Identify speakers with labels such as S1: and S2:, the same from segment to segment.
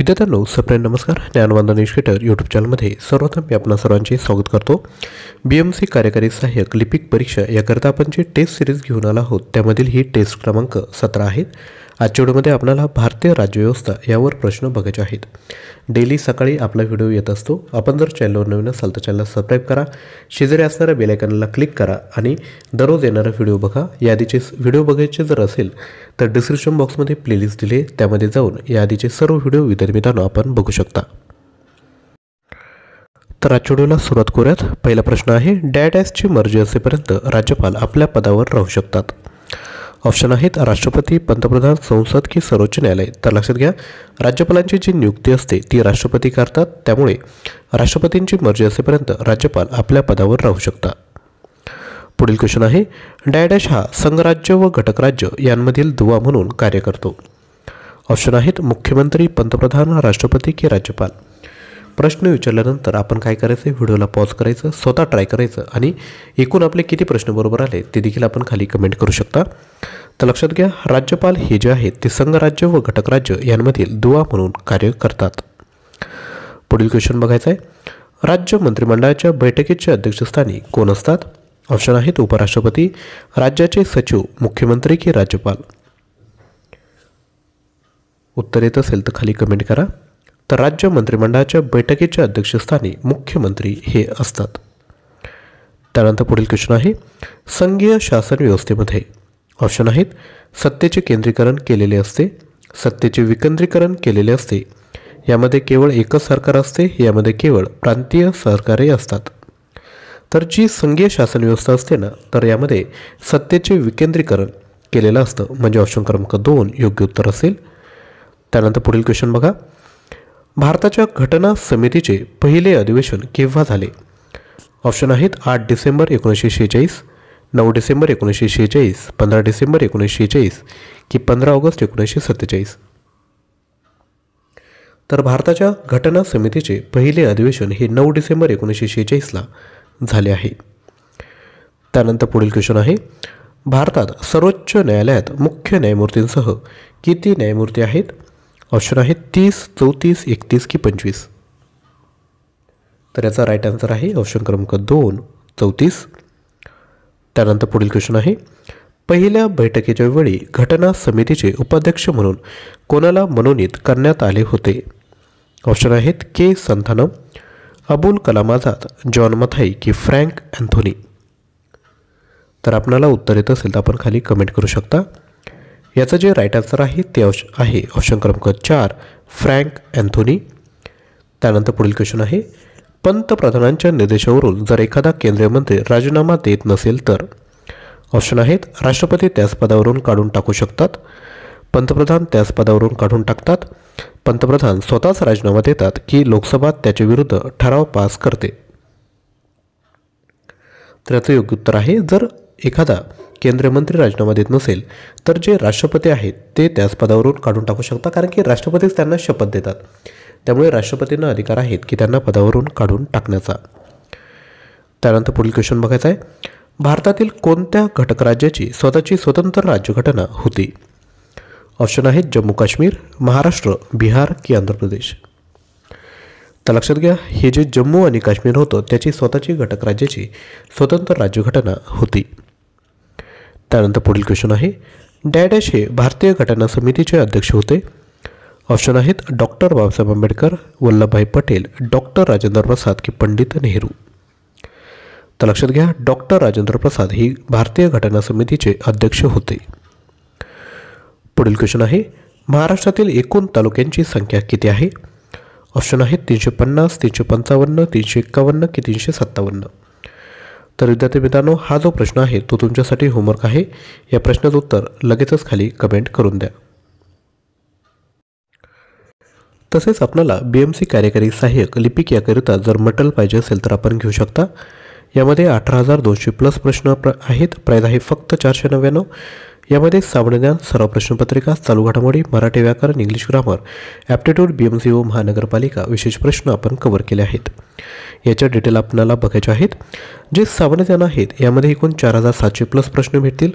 S1: विद्यार्थ्यांनो सप्रेम नमस्कार ज्ञानवंदन एज्युकेटर यूट्यूब चॅनलमध्ये सर्वप्रथम मी आपणा सर्वांचे स्वागत करतो बी एम सी कार्यकारी सहाय्यक लिपिक परीक्षा याकरिता आपण जे टेस्ट सिरीज घेऊन आला आहोत त्यामधील ही टेस्ट क्रमांक सतरा आहेत आजच्या व्हिडिओमध्ये आपल्याला भारतीय राज्यव्यवस्था यावर प्रश्न बघायचे आहेत डेली सकाळी आपला व्हिडिओ येत असतो आपण जर चॅनलवर नवीन असाल तर चॅनलला सबस्क्राईब करा शेजारी असणाऱ्या बेलायकनला क्लिक करा आणि दररोज येणारा व्हिडिओ बघा यादीचे व्हिडिओ बघायचे जर असेल तर डिस्क्रिप्शन बॉक्समध्ये प्लेलिस्ट दिले त्यामध्ये जाऊन यादीचे सर्व व्हिडिओ विद्यार्थी आपण बघू शकता तर आजच्या व्हिडिओला सुरुवात करूयात पहिला प्रश्न आहे डॅड ॲसची मर्जी असेपर्यंत राज्यपाल आपल्या पदावर राहू शकतात ऑप्शन आहेत राष्ट्रपती पंतप्रधान संसद की सर्वोच्च न्यायालय तर लक्षात घ्या राज्यपालांची जी नियुक्ती असते ती राष्ट्रपती करतात त्यामुळे राष्ट्रपतींची मर्जी असेपर्यंत राज्यपाल आपल्या पदावर राहू शकतात पुढील क्वेश्चन आहे डॅडॅश हा संघराज्य व घटकराज्य यांमधील दुवा म्हणून कार्य करतो ऑप्शन आहेत मुख्यमंत्री पंतप्रधान राष्ट्रपती की राज्यपाल प्रश्न विचारल्यानंतर आपण काय करायचं व्हिडिओला पॉज करायचं स्वतः ट्राय करायचं आणि एकूण आपले किती प्रश्न बरोबर आले ते देखील आपण खाली कमेंट करू शकता तर लक्षात घ्या राज्यपाल हे जे आहेत ते संघराज्य व घटक राज्य यांमधील दुवा म्हणून कार्य करतात पुढील क्वेश्चन बघायचा आहे राज्य मंत्रिमंडळाच्या बैठकीच्या अध्यक्षस्थानी कोण असतात ऑप्शन आहेत उपराष्ट्रपती राज्याचे सचिव मुख्यमंत्री की राज्यपाल उत्तर येत असेल तर खाली कमेंट करा तर राज्य मंत्रिमंडळाच्या बैठकीच्या अध्यक्षस्थानी मुख्यमंत्री हे असतात त्यानंतर पुढील क्वेश्चन आहे संघीय शासन व्यवस्थेमध्ये ऑप्शन आहेत सत्तेचे केंद्रीकरण केलेले असते सत्तेचे विकेंद्रीकरण केलेले असते यामध्ये केवळ एकच सरकार असते यामध्ये केवळ प्रांतीय सरकारे असतात तर जी संघीय शासन व्यवस्था असते ना तर यामध्ये सत्तेचे विकेंद्रीकरण केलेलं असतं म्हणजे ऑप्शन क्रमांक दोन योग्य उत्तर असेल त्यानंतर पुढील क्वेश्चन बघा भारताच्या घटना समितीचे पहिले अधिवेशन केव्हा झाले ऑप्शन आहेत आठ डिसेंबर एकोणीसशे शेहेचाळीस नऊ डिसेंबर एकोणीसशे शेहेचाळीस पंधरा डिसेंबर एकोणीसशे शेहेचाळीस की पंधरा ऑगस्ट एकोणीसशे सत्तेचाळीस तर भारताच्या घटना समितीचे पहिले अधिवेशन हे नऊ डिसेंबर एकोणीसशे शेहेचाळीसला झाले आहे त्यानंतर पुढील क्वेश्चन आहे भारतात सर्वोच्च न्यायालयात मुख्य न्यायमूर्तींसह किती न्यायमूर्ती आहेत ऑप्शन आहे तीस चौतीस एकतीस की पंचवीस तर याचा राईट आन्सर आहे ऑप्शन क्रमांक दोन चौतीस त्यानंतर पुढील क्वेश्चन आहे पहिल्या बैठकीच्या वेळी घटना समितीचे उपाध्यक्ष म्हणून कोणाला मनोनीत करण्यात आले होते ऑप्शन आहेत के संथानम अबुल कलाम आझाद जॉन मथाई की फ्रँक अँथोनी तर आपणाला उत्तर येत असेल तर आपण खाली कमेंट करू शकता याचं जे राईट आन्सर आहे ते ऑप्शन आहे ऑप्शन क्रमांक चार फ्रँक अँथोनी त्यानंतर पुढील क्वेश्चन आहे पंतप्रधानांच्या निर्देशावरून जर एखादा केंद्रीय मंत्री राजीनामा देत नसेल तर ऑप्शन आहेत राष्ट्रपती त्याच पदावरून काढून टाकू शकतात पंतप्रधान त्याच पदावरून काढून टाकतात पंतप्रधान स्वतःच राजीनामा देतात की लोकसभा त्याच्याविरुद्ध ठराव पास करते तर याचं योग्य उत्तर आहे जर एखादा केंद्रीय मंत्री राजीनामा देत नसेल तर जे राष्ट्रपती आहेत ते त्याच पदावरून काढून टाकू शकतात कारण की राष्ट्रपतीच त्यांना शपथ देतात त्यामुळे राष्ट्रपतींना अधिकार आहेत की त्यांना पदावरून काढून टाकण्याचा त्यानंतर पुढील क्वेश्चन बघायचा आहे भारतातील कोणत्या घटक राज्याची स्वतःची स्वतंत्र राज्यघटना होती ऑप्शन आहेत जम्मू काश्मीर महाराष्ट्र बिहार की आंध्र प्रदेश तर लक्षात घ्या हे जे जम्मू आणि काश्मीर होतं त्याची स्वतःची घटक राज्याची स्वतंत्र राज्यघटना होती त्यानंतर पुढील क्वेश्चन आहे डॅडॅश हे भारतीय घटना समितीचे अध्यक्ष होते ऑप्शन आहेत डॉक्टर बाबासाहेब आंबेडकर वल्लभभाई पटेल डॉक्टर राजेंद्र प्रसाद की पंडित नेहरू तर लक्षात घ्या डॉक्टर राजेंद्र प्रसाद ही भारतीय घटना समितीचे अध्यक्ष होते पुढील क्वेश्चन आहे महाराष्ट्रातील एकूण तालुक्यांची संख्या किती आहे ऑप्शन आहेत तीनशे पन्नास तीनशे पंचावन्न तीनशे एक्कावन्न की तीनशे सत्तावन्न तर विद्यार्थी मित्रांनो हा जो प्रश्न आहे तो तुमच्यासाठी होमवर्क आहे या प्रश्नाचं उत्तर लगेचच खाली कमेंट करून द्या तसेच आपल्याला बी एम सी कार्यकारी सहाय्यक लिपिक याकरिता जर मटल पाहिजे असेल तर आपण घेऊ शकता यामध्ये अठरा हजार दोनशे प्लस प्रश्न प्र आहेत प्राईज आहे फक्त चारशे नव्याण्णव यामध्ये सामान्य ज्ञान प्रश्नपत्रिका चालू घडामोडी मराठी व्याकरण English grammar aptitude B M C O महानगरपालिका विशेष प्रश्न आपण कव्हर केले आहेत याच्या डिटेल आपल्याला बघायचे आहेत जे सामान्य आहेत यामध्ये एकूण चार हजार सातशे प्लस प्रश्न भेटतील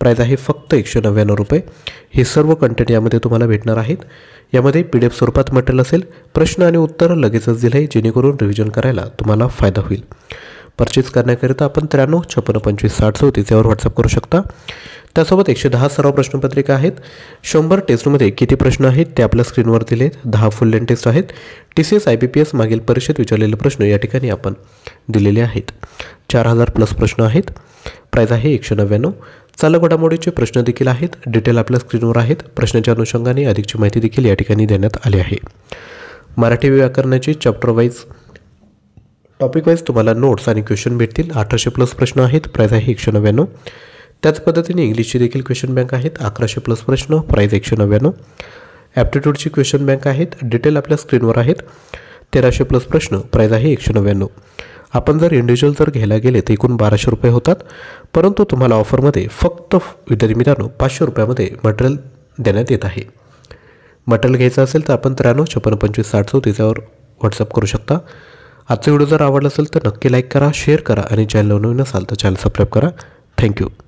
S1: प्राईज आहे फक्त एकशे नव्याण्णव रुपये हे सर्व कंटेंट यामध्ये तुम्हाला भेटणार आहेत यामध्ये पी डी एफ स्वरूपात मटेरियल असेल प्रश्न आणि उत्तर लगेचच दिलं आहे जेणेकरून रिव्हिजन करायला तुम्हाला फायदा होईल परचेस करण्याकरिता आपण त्र्याण्णव छप्पन्न पंचवीस साठ चौतीस यावर व्हॉट्सअप करू शकता त्यासोबत एकशे दहा सर्व प्रश्नपत्रिका आहेत शंभर टेस्टमध्ये किती प्रश्न आहेत ते आपल्या स्क्रीनवर दिलेत दहा फुल लेन टेस्ट आहेत T C S I B P S मागील परीक्षेत विचारलेले प्रश्न या ठिकाणी आपण दिलेले आहेत चार हजार प्लस प्रश्न आहेत प्राईज आहे एकशे नव्याण्णव चालक घडामोडीचे प्रश्न देखील आहेत डिटेल आपल्या स्क्रीनवर आहेत प्रश्नाच्या अनुषंगाने अधिकची माहिती देखील या ठिकाणी देण्यात आली आहे मराठी व्याकरणाची चॅप्टर वाईज टॉपिक वाईज तुम्हाला नोट्स आणि क्वेश्चन भेटतील अठराशे प्लस प्रश्न आहेत प्राईज आहे एकशे नव्याण्णव त्याच पद्धतीने इंग्लिशची देखील क्वेश्चन बँक आहेत अकराशे प्लस प्रश्न प्राईज एकशे नव्याण्णव ॲप्टिट्यूडची क्वेश्चन बँक आहेत डिटेल आपल्या स्क्रीनवर आहेत तेराशे प्लस प्रश्न प्राईज आहे एकशे नव्याण्णव आपण जर इंडिव्हिज्युअल जर घ्यायला गेले तर एकूण बाराशे रुपये होतात परंतु तुम्हाला ऑफरमध्ये फक्त विद्यार्थी मित्रांनो पाचशे रुपयामध्ये मटेरियल देण्यात येत आहे मटेरियल घ्यायचं असेल तर आपण त्र्याण्णव छप्पन्न पंचवीस साठ तिच्यावर व्हॉट्सअप करू शकता आजचा व्हिडिओ जर आवडला असेल तर नक्की लाईक करा शेअर करा आणि चॅनल नवीन असाल तर चॅनल सबस्क्राईब करा थँक्यू